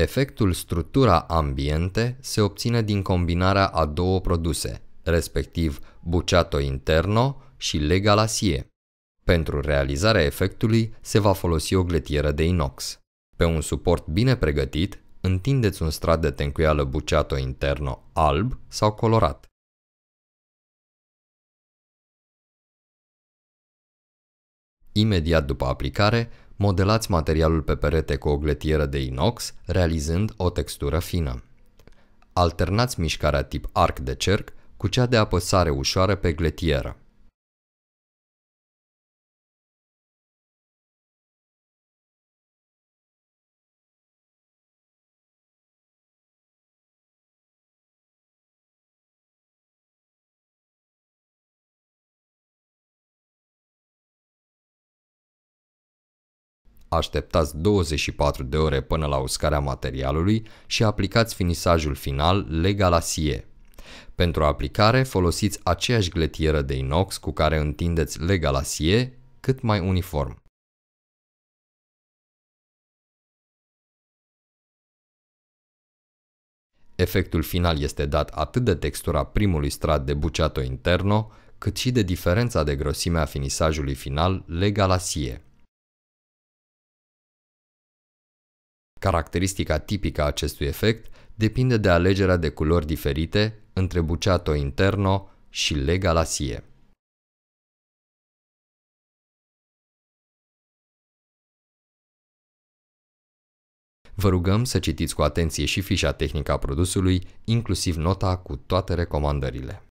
Efectul structura ambiente se obține din combinarea a două produse, respectiv buceato interno și legalasie. Pentru realizarea efectului se va folosi o gletieră de inox. Pe un suport bine pregătit, întindeți un strat de tencuială buceato interno alb sau colorat. Imediat după aplicare, Modelați materialul pe perete cu o gletieră de inox, realizând o textură fină. Alternați mișcarea tip arc de cerc cu cea de apăsare ușoară pe gletieră. Așteptați 24 de ore până la uscarea materialului și aplicați finisajul final lega Pentru aplicare folosiți aceeași gletieră de inox cu care întindeți lega cât mai uniform. Efectul final este dat atât de textura primului strat de buceato interno, cât și de diferența de grosime a finisajului final lega Caracteristica tipică a acestui efect depinde de alegerea de culori diferite între buceato interno și legalasie. Vă rugăm să citiți cu atenție și fișa tehnică a produsului, inclusiv nota cu toate recomandările.